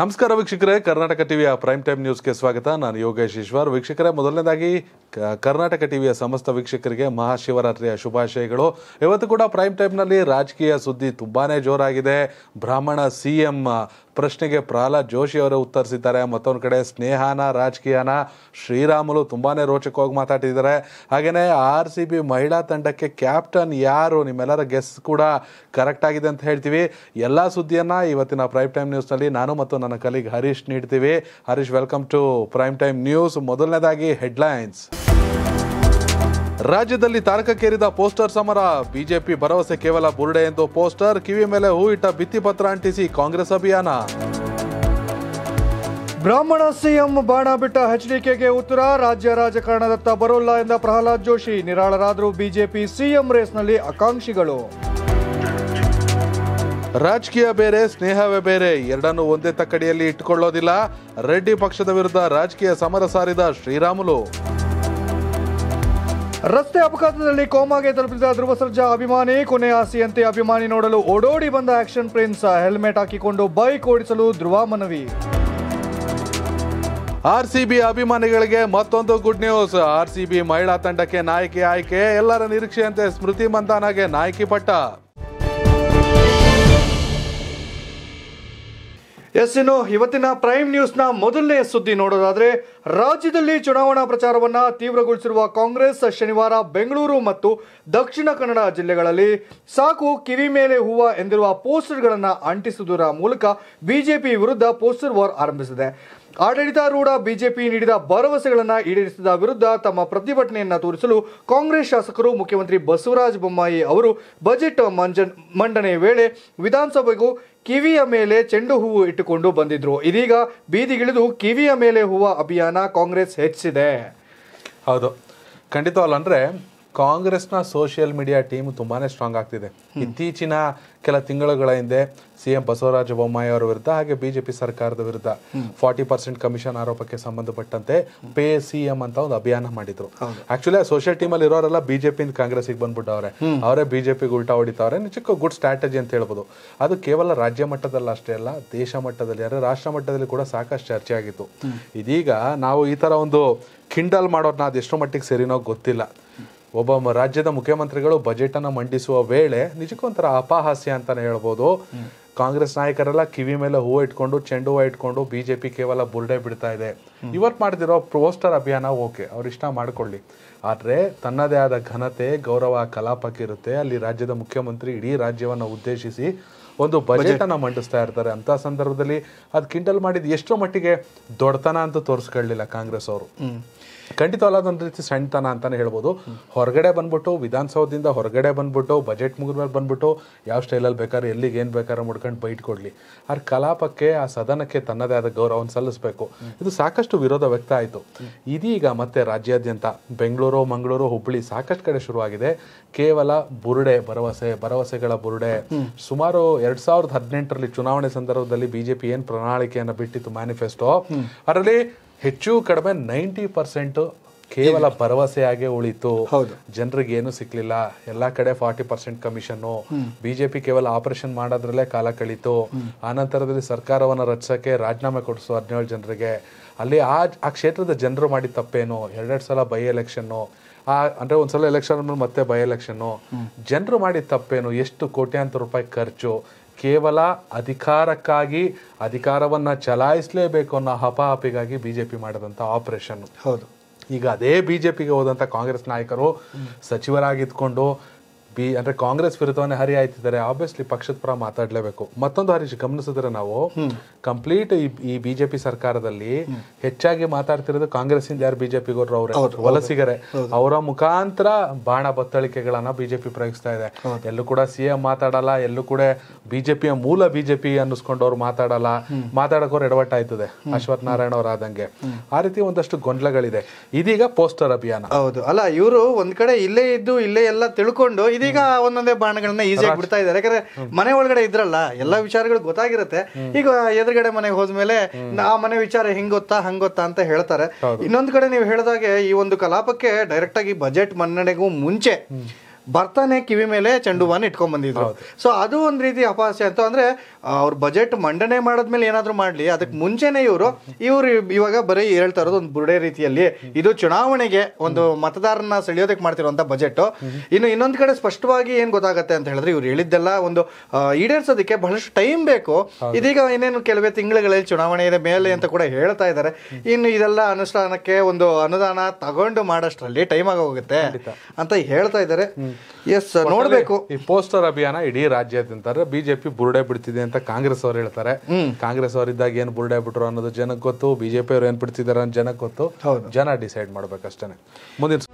ನಮಸ್ಕಾರ ವೀಕ್ಷಕರೇ ಕರ್ನಾಟಕ ಟಿವಿಯ ಪ್ರೈಮ್ ಟೈಮ್ ನ್ಯೂಸ್ಗೆ ಸ್ವಾಗತ ನಾನು ಯೋಗೇಶ್ ಈಶ್ವರ್ ವೀಕ್ಷಕರೇ ಮೊದಲನೇದಾಗಿ ಕರ್ನಾಟಕ ಟಿವಿಯ ಸಮಸ್ತ ವೀಕ್ಷಕರಿಗೆ ಮಹಾಶಿವರಾತ್ರಿಯ ಶುಭಾಶಯಗಳು ಇವತ್ತು ಕೂಡ ಪ್ರೈಮ್ ಟೈಮ್ನಲ್ಲಿ ರಾಜಕೀಯ ಸುದ್ದಿ ತುಂಬಾನೇ ಜೋರಾಗಿದೆ ಬ್ರಾಹ್ಮಣ ಸಿ ಎಂ ಪ್ರಶ್ನೆಗೆ ಪ್ರಹ್ಲಾದ್ ಜೋಶಿ ಅವರು ಉತ್ತರಿಸಿದ್ದಾರೆ ಮತ್ತೊಂದು ಕಡೆ ಸ್ನೇಹಾನ ರಾಜಕೀಯನ ಶ್ರೀರಾಮುಲು ತುಂಬಾ ರೋಚಕವಾಗಿ ಮಾತಾಡಿದ್ದಾರೆ ಹಾಗೆಯೇ ಆರ್ ಸಿ ಬಿ ಮಹಿಳಾ ತಂಡಕ್ಕೆ ಕ್ಯಾಪ್ಟನ್ ಯಾರು ನಿಮ್ಮೆಲ್ಲರ ಗೆಸ್ ಕೂಡ ಕರೆಕ್ಟ್ ಆಗಿದೆ ಅಂತ ಹೇಳ್ತೀವಿ ಎಲ್ಲ ಸುದ್ದಿಯನ್ನು ಇವತ್ತಿನ ಪ್ರೈಮ್ ಟೈಮ್ ನ್ಯೂಸ್ನಲ್ಲಿ ನಾನು ಮತ್ತು ನನ್ನ ಕಲೀಗ್ ಹರೀಶ್ ನೀಡ್ತೀವಿ Harish welcome to prime time news ಮೊದಲನೇದಾಗಿ ಹೆಡ್ಲೈನ್ಸ್ ರಾಜ್ಯದಲ್ಲಿ ತಾರಕಕ್ಕೇರಿದ ಪೋಸ್ಟರ್ ಸಮರ ಬಿಜೆಪಿ ಭರವಸೆ ಕೇವಲ ಬುರುಡೆ ಎಂದು ಪೋಸ್ಟರ್ ಕಿವಿ ಮೇಲೆ ಹೂ ಇಟ್ಟ ಭಿತ್ತಿಪತ್ರ ಅಂಟಿಸಿ ಕಾಂಗ್ರೆಸ್ ಅಭಿಯಾನ ಬ್ರಾಹ್ಮಣ ಸಿಎಂ ಬಾಣ ಬಿಟ್ಟ ಎಚ್ಡಿಕೆಗೆ ಉತ್ತರ ರಾಜ್ಯ ರಾಜಕಾರಣದತ್ತ ಬರೋಲ್ಲ ಎಂದ ಪ್ರಹ್ಲಾದ್ ಜೋಶಿ ನಿರಾಳರಾದರೂ ಬಿಜೆಪಿ ಸಿಎಂ ರೇಸ್ನಲ್ಲಿ ಆಕಾಂಕ್ಷಿಗಳು ರಾಜಕೀಯ ಬೇರೆ ಸ್ನೇಹವೇ ಬೇರೆ ಎರಡನ್ನೂ ಒಂದೇ ತಕ್ಕಡಿಯಲ್ಲಿ ಇಟ್ಟುಕೊಳ್ಳೋದಿಲ್ಲ ರೆಡ್ಡಿ ಪಕ್ಷದ ವಿರುದ್ಧ ರಾಜಕೀಯ ಸಮರ ಸಾರಿದ ಶ್ರೀರಾಮುಲು ರಸ್ತೆ ಅಪಘಾತದಲ್ಲಿ ಕೋಮಾಗೆ ತಲುಪಿದ ಧ್ರುವ ಸರ್ಜಾ ಅಭಿಮಾನಿ ಕೊನೆ ಆಸೆಯಂತೆ ಅಭಿಮಾನಿ ನೋಡಲು ಓಡೋಡಿ ಬಂದ ಆಕ್ಷನ್ ಪ್ರಿನ್ಸ್ ಹೆಲ್ಮೆಟ್ ಹಾಕಿಕೊಂಡು ಬೈಕ್ ಓಡಿಸಲು ಧ್ರುವ ಮನವಿ ಆರ್ಸಿಬಿ ಅಭಿಮಾನಿಗಳಿಗೆ ಮತ್ತೊಂದು ಗುಡ್ ನ್ಯೂಸ್ ಆರ್ಸಿಬಿ ಮಹಿಳಾ ತಂಡಕ್ಕೆ ನಾಯಕಿ ಆಯ್ಕೆ ಎಲ್ಲರ ನಿರೀಕ್ಷೆಯಂತೆ ಸ್ಮೃತಿ ಮಂದಾನಾಗೆ ನಾಯಕಿ ಪಟ್ಟ ಎಸ್ ಇನ್ನು ಇವತ್ತಿನ ಪ್ರೈಮ್ ನ್ಯೂಸ್ನ ಮೊದಲನೇ ಸುದ್ದಿ ನೋಡೋದಾದರೆ ರಾಜ್ಯದಲ್ಲಿ ಚುನಾವಣಾ ಪ್ರಚಾರವನ್ನು ತೀವ್ರಗೊಳಿಸಿರುವ ಕಾಂಗ್ರೆಸ್ ಶನಿವಾರ ಬೆಂಗಳೂರು ಮತ್ತು ದಕ್ಷಿಣ ಕನ್ನಡ ಜಿಲ್ಲೆಗಳಲ್ಲಿ ಸಾಕು ಕಿವಿ ಮೇಲೆ ಹೂವ ಎಂದಿರುವ ಪೋಸ್ಟರ್ಗಳನ್ನು ಅಂಟಿಸುವುದರ ಮೂಲಕ ಬಿಜೆಪಿ ವಿರುದ್ಧ ಪೋಸ್ಟರ್ ವಾರ್ ಆರಂಭಿಸಿದೆ ಆಡಳಿತಾರೂಢ ಬಿಜೆಪಿ ನೀಡಿದ ಭರವಸೆಗಳನ್ನು ಈಡೇರಿಸಿದ ವಿರುದ್ಧ ತಮ್ಮ ಪ್ರತಿಭಟನೆಯನ್ನು ತೋರಿಸಲು ಕಾಂಗ್ರೆಸ್ ಶಾಸಕರು ಮುಖ್ಯಮಂತ್ರಿ ಬಸವರಾಜ ಬೊಮ್ಮಾಯಿ ಅವರು ಬಜೆಟ್ ಮಂಜ ಮಂಡನೆ ವೇಳೆ ವಿಧಾನಸಭೆಗೂ ಕಿವಿಯ ಮೇಲೆ ಚೆಂಡು ಹೂವು ಇಟ್ಟುಕೊಂಡು ಬಂದಿದ್ರು ಇದೀಗ ಬೀದಿಗಿಳಿದು ಕಿವಿಯ ಮೇಲೆ ಹೂವು ಅಭಿಯಾನ ಕಾಂಗ್ರೆಸ್ ಹೆಚ್ಚಿದೆ ಹೌದು ಖಂಡಿತ ಅಲ್ಲ ಅಂದರೆ ಕಾಂಗ್ರೆಸ್ನ ಸೋಷಿಯಲ್ ಮೀಡಿಯಾ ಟೀಮ್ ತುಂಬಾನೇ ಸ್ಟ್ರಾಂಗ್ ಆಗ್ತಿದೆ ಇತ್ತೀಚಿನ ಕೆಲ ತಿಂಗಳುಗಳ ಹಿಂದೆ ಸಿ ಎಂ ಬಸವರಾಜ ಬೊಮ್ಮಾಯಿ ಅವರ ವಿರುದ್ಧ ಹಾಗೆ ಬಿಜೆಪಿ ಸರ್ಕಾರದ ವಿರುದ್ಧ ಫಾರ್ಟಿ ಪರ್ಸೆಂಟ್ ಕಮಿಷನ್ ಆರೋಪಕ್ಕೆ ಸಂಬಂಧಪಟ್ಟಂತೆ ಪೇ ಸಿ ಎಂ ಅಂತ ಒಂದು ಅಭಿಯಾನ ಮಾಡಿದ್ರು ಆಕ್ಚುಲಿ ಆ ಸೋಷಿಯಲ್ ಟೀಮ್ ಅಲ್ಲಿ ಇರೋರೆಲ್ಲ ಬಿಜೆಪಿಯಿಂದ ಕಾಂಗ್ರೆಸ್ಗೆ ಬಂದ್ಬಿಟ್ಟವ್ರೆ ಅವರೇ ಬಿಜೆಪಿಗೆ ಉಲ್ಟಾ ಹೊಡಿತಾವ್ರೆ ಚಿಕ್ಕ ಗುಡ್ ಸ್ಟ್ರಾಟಜಿ ಅಂತ ಹೇಳ್ಬೋದು ಅದು ಕೇವಲ ರಾಜ್ಯ ಮಟ್ಟದಲ್ಲಿ ಅಷ್ಟೇ ಅಲ್ಲ ದೇಶ ಮಟ್ಟದಲ್ಲಿ ಅಂದರೆ ರಾಷ್ಟ್ರ ಮಟ್ಟದಲ್ಲಿ ಕೂಡ ಸಾಕಷ್ಟು ಚರ್ಚೆ ಆಗಿತ್ತು ಇದೀಗ ನಾವು ಈ ತರ ಒಂದು ಕಿಂಡಲ್ ಮಾಡೋದನ್ನ ಎಷ್ಟು ಮಟ್ಟಿಗೆ ಸರಿನೋ ಗೊತ್ತಿಲ್ಲ ಒಬ್ಬ ರಾಜ್ಯದ ಮುಖ್ಯಮಂತ್ರಿಗಳು ಬಜೆಟ್ ಅನ್ನ ಮಂಡಿಸುವ ವೇಳೆ ನಿಜಕ್ಕೂ ಒಂಥರ ಅಪಹಾಸ್ಯ ಅಂತಾನೆ ಹೇಳ್ಬೋದು ಕಾಂಗ್ರೆಸ್ ನಾಯಕರೆಲ್ಲ ಕಿವಿ ಮೇಲೆ ಹೂವು ಇಟ್ಕೊಂಡು ಚೆಂಡು ಹೂವು ಇಟ್ಕೊಂಡು ಬಿಜೆಪಿ ಕೇವಲ ಬುರ್ಡೆ ಬಿಡ್ತಾ ಇದೆ ಇವತ್ತು ಮಾಡ್ತಿರೋ ಪೋಸ್ಟರ್ ಅಭಿಯಾನ ಓಕೆ ಅವ್ರ ಇಷ್ಟ ಮಾಡ್ಕೊಳ್ಳಿ ಆದರೆ ತನ್ನದೇ ಆದ ಘನತೆ ಗೌರವ ಕಲಾಪಕ್ಕಿರುತ್ತೆ ಅಲ್ಲಿ ರಾಜ್ಯದ ಮುಖ್ಯಮಂತ್ರಿ ಇಡೀ ರಾಜ್ಯವನ್ನು ಉದ್ದೇಶಿಸಿ ಒಂದು ಬಜೆಟ್ ಅನ್ನ ಮಂಡಿಸ್ತಾ ಇರ್ತಾರೆ ಅಂತ ಸಂದರ್ಭದಲ್ಲಿ ಅದು ಕಿಂಡಲ್ ಮಾಡಿದ ಎಷ್ಟೋ ಮಟ್ಟಿಗೆ ದೊಡ್ಡತನ ಅಂತ ತೋರಿಸ್ಕೊಳ್ಳಿಲ್ಲ ಕಾಂಗ್ರೆಸ್ ಅವರು ಖಂಡಿತವಲ್ಲ ಒಂದು ರೀತಿ ಸಣ್ಣತನ ಅಂತಾನೆ ಹೇಳ್ಬೋದು ಹೊರಗಡೆ ಬಂದ್ಬಿಟ್ಟು ವಿಧಾನಸೌಧದಿಂದ ಹೊರಗಡೆ ಬಂದ್ಬಿಟ್ಟು ಬಜೆಟ್ ಮುಗಿದ ಮೇಲೆ ಬಂದ್ಬಿಟ್ಟು ಯಾವ ಸ್ಟೈಲಲ್ಲಿ ಬೇಕಾದ್ರೆ ಎಲ್ಲಿಗೆ ಏನು ಬೇಕಾದ್ರೂ ಮುಡ್ಕೊಂಡು ಬೈಟ್ ಕೊಡಲಿ ಆ ಕಲಾಪಕ್ಕೆ ಆ ಸದನಕ್ಕೆ ತನ್ನದೇ ಆದ ಗೌರವವನ್ನು ಸಲ್ಲಿಸಬೇಕು ಇದು ಸಾಕಷ್ಟು ವಿರೋಧ ವ್ಯಕ್ತ ಆಯಿತು ಇದೀಗ ಮತ್ತೆ ರಾಜ್ಯಾದ್ಯಂತ ಬೆಂಗಳೂರು ಮಂಗಳೂರು ಹುಬ್ಬಳ್ಳಿ ಸಾಕಷ್ಟು ಕಡೆ ಶುರುವಾಗಿದೆ ಕೇವಲ ಬುರುಡೆ ಭರವಸೆ ಭರವಸೆಗಳ ಬುರುಡೆ ಸುಮಾರು ಎರಡ್ ಸಾವಿರದ ಹದಿನೆಂಟರಲ್ಲಿ ಚುನಾವಣೆ ಸಂದರ್ಭದಲ್ಲಿ ಬಿಜೆಪಿ ಏನು ಪ್ರಣಾಳಿಕೆಯನ್ನು ಬಿಟ್ಟಿತ್ತು ಮ್ಯಾನಿಫೆಸ್ಟೋ ಅದರಲ್ಲಿ ಹೆಚ್ಚು ಕಡಿಮೆ ನೈಂಟಿ ಪರ್ಸೆಂಟ್ ಕೇವಲ ಭರವಸೆಯಾಗೆ ಉಳಿತು ಜನರಿಗೆ ಏನು ಸಿಕ್ಲಿಲ್ಲ ಎಲ್ಲಾ ಕಡೆ ಫಾರ್ಟಿ ಪರ್ಸೆಂಟ್ ಕಮಿಷನ್ ಬಿಜೆಪಿ ಕೇವಲ ಆಪರೇಷನ್ ಮಾಡೋದ್ರಲ್ಲೇ ಕಾಲ ಕಳೀತು ಆನಂತರದಲ್ಲಿ ಸರ್ಕಾರವನ್ನು ರಚಿಸೋಕೆ ರಾಜೀನಾಮೆ ಕೊಡಿಸು ಹದಿನೇಳು ಜನರಿಗೆ ಅಲ್ಲಿ ಆ ಕ್ಷೇತ್ರದ ಜನರು ಮಾಡಿ ತಪ್ಪೇನು ಎರಡೆರಡು ಸಲ ಬೈ ಎಲೆಕ್ಷನ್ನು ಆ ಅಂದ್ರೆ ಒಂದ್ಸಲ ಎಲೆಕ್ಷನ್ ಮತ್ತೆ ಬೈ ಎಲೆಕ್ಷನ್ನು ಜನರು ಮಾಡಿ ತಪ್ಪೇನು ಎಷ್ಟು ಕೋಟ್ಯಾಂತರ ರೂಪಾಯಿ ಖರ್ಚು ಕೇವಲ ಅಧಿಕಾರಕ್ಕಾಗಿ ಅಧಿಕಾರವನ್ನು ಚಲಾಯಿಸಲೇಬೇಕು ಅನ್ನೋ ಹಪಾಹಪಿಗಾಗಿ ಬಿ ಜೆ ಪಿ ಮಾಡಿದಂಥ ಆಪರೇಷನ್ನು ಹೌದು ಈಗ ಅದೇ ಬಿ ಜೆ ಪಿಗೆ ಹೋದಂಥ ಕಾಂಗ್ರೆಸ್ ನಾಯಕರು ಸಚಿವರಾಗಿದ್ಕೊಂಡು ಬಿ ಅಂದ್ರೆ ಕಾಂಗ್ರೆಸ್ ವಿರುದ್ಧವನ್ನೇ ಆಯ್ತಿದ್ದಾರೆ ಆಬ್ವಿಯಸ್ಲಿ ಪಕ್ಷದ ಪರ ಮಾತಾಡಲೇಬೇಕು ಮತ್ತೊಂದು ಹರೀಶ್ ಗಮನಿಸಿದ್ರೆ ನಾವು ಕಂಪ್ಲೀಟ್ ಈ ಬಿಜೆಪಿ ಸರ್ಕಾರದಲ್ಲಿ ಹೆಚ್ಚಾಗಿ ಮಾತಾಡ್ತಿರೋದು ಕಾಂಗ್ರೆಸ್ ಇಂದ ಯಾರು ಬಿಜೆಪಿಗರು ವಲಸಿಗರೇ ಅವರ ಮುಖಾಂತರ ಬಾಣ ಬತ್ತಳಿಕೆಗಳನ್ನ ಬಿಜೆಪಿ ಪ್ರಯೋಗಿಸ್ತಾ ಇದೆ ಎಲ್ಲೂ ಕೂಡ ಸಿಎಂ ಮಾತಾಡಲ್ಲ ಎಲ್ಲೂ ಕೂಡ ಬಿಜೆಪಿಯ ಮೂಲ ಬಿಜೆಪಿ ಅನ್ನಿಸ್ಕೊಂಡು ಅವ್ರು ಮಾತಾಡಲ್ಲ ಎಡವಟ್ಟ ಆಯ್ತದೆ ಅಶ್ವಥ್ ನಾರಾಯಣ ಅವ್ರ ಆದಂಗೆ ಆ ರೀತಿ ಒಂದಷ್ಟು ಗೊಂದಲಗಳಿದೆ ಇದೀಗ ಪೋಸ್ಟರ್ ಅಭಿಯಾನ ಹೌದು ಅಲ್ಲ ಇವರು ಒಂದ್ ಕಡೆ ಇಲ್ಲೇ ಇದ್ದು ಇಲ್ಲೇ ಎಲ್ಲ ತಿಳ್ಕೊಂಡು ಇದೀಗ ಒಂದೊಂದೇ ಬಾಣಗಳನ್ನ ಆಗಿ ಬಿಡ್ತಾ ಇದ್ದಾರೆ ಯಾಕಂದ್ರೆ ಮನೆ ಒಳಗಡೆ ಇದ್ರಲ್ಲ ಎಲ್ಲಾ ವಿಚಾರಗಳು ಗೊತ್ತಾಗಿರುತ್ತೆ ಈಗ ಎದುರುಗಡೆ ಮನೆಗೆ ಹೋದ್ಮೇಲೆ ಆ ಮನೆ ವಿಚಾರ ಹೆಂಗೊತ್ತಾ ಗೊತ್ತಾ ಹಂಗ್ ಗೊತ್ತಾ ಅಂತ ಹೇಳ್ತಾರೆ ಇನ್ನೊಂದ್ ಕಡೆ ನೀವು ಹೇಳಿದಾಗೆ ಈ ಒಂದು ಕಲಾಪಕ್ಕೆ ಡೈರೆಕ್ಟ್ ಆಗಿ ಬಜೆಟ್ ಮನ್ನಣೆಗೂ ಮುಂಚೆ ಬರ್ತಾನೆ ಕಿವಿ ಮೇಲೆ ಚೆಂಡು ಇಟ್ಕೊಂಡ್ ಬಂದಿದ್ರು ಸೊ ಅದು ಒಂದ್ ರೀತಿ ಅಪಾಸೆ ಅಂತ ಅಂದ್ರೆ ಅವ್ರ ಬಜೆಟ್ ಮಂಡನೆ ಮಾಡದ್ಮೇಲೆ ಏನಾದ್ರು ಮಾಡ್ಲಿ ಅದಕ್ಕೆ ಮುಂಚೆನೆ ಇವರು ಇವ್ರು ಇವಾಗ ಬರೀ ಹೇಳ್ತಾ ಇರೋದು ಒಂದು ಬುರುಡೆ ರೀತಿಯಲ್ಲಿ ಇದು ಚುನಾವಣೆಗೆ ಒಂದು ಮತದಾರನ ಸೆಳೆಯೋದಕ್ಕೆ ಮಾಡ್ತಿರೋಂತ ಬಜೆಟ್ ಇನ್ನು ಇನ್ನೊಂದ್ ಕಡೆ ಸ್ಪಷ್ಟವಾಗಿ ಏನ್ ಗೊತ್ತಾಗುತ್ತೆ ಅಂತ ಹೇಳಿದ್ರೆ ಇವ್ರು ಹೇಳಿದ್ದೆಲ್ಲ ಒಂದು ಈಡೇರಿಸೋದಕ್ಕೆ ಬಹಳಷ್ಟು ಟೈಮ್ ಬೇಕು ಇದೀಗ ಏನೇನು ಕೆಲವೇ ತಿಂಗಳುಗಳಲ್ಲಿ ಚುನಾವಣೆ ಇದೆ ಮೇಲೆ ಅಂತ ಕೂಡ ಹೇಳ್ತಾ ಇದ್ದಾರೆ ಇನ್ನು ಇದೆಲ್ಲ ಅನುಷ್ಠಾನಕ್ಕೆ ಒಂದು ಅನುದಾನ ತಗೊಂಡು ಮಾಡೋಷ್ಟರಲ್ಲಿ ಟೈಮ್ ಆಗೋಗುತ್ತೆ ಅಂತ ಹೇಳ್ತಾ ಇದ್ದಾರೆ ಎಸ್ ನೋಡಬೇಕು ಈ ಪೋಸ್ಟರ್ ಅಭಿಯಾನ ಇಡೀ ರಾಜ್ಯಾದ್ಯಂತ ಬಿಜೆಪಿ ಬುರುಡೆ ಬಿಡ್ತಿದೆ ಅಂತ ಕಾಂಗ್ರೆಸ್ ಅವ್ರು ಹೇಳ್ತಾರೆ ಕಾಂಗ್ರೆಸ್ ಅವರಿದ್ದಾಗ ಏನು ಬುರುಡೆ ಬಿಟ್ರು ಅನ್ನೋದು ಜನಕ್ಕೆ ಗೊತ್ತು ಬಿಜೆಪಿ ಅವ್ರು ಏನ್ ಬಿಡ್ತಿದಾರೆ ಅನ್ನೋ ಜನಕ್ಕೆ ಗೊತ್ತು ಜನ ಡಿಸೈಡ್ ಮಾಡ್ಬೇಕಷ್ಟೇ ಮುಂದಿನ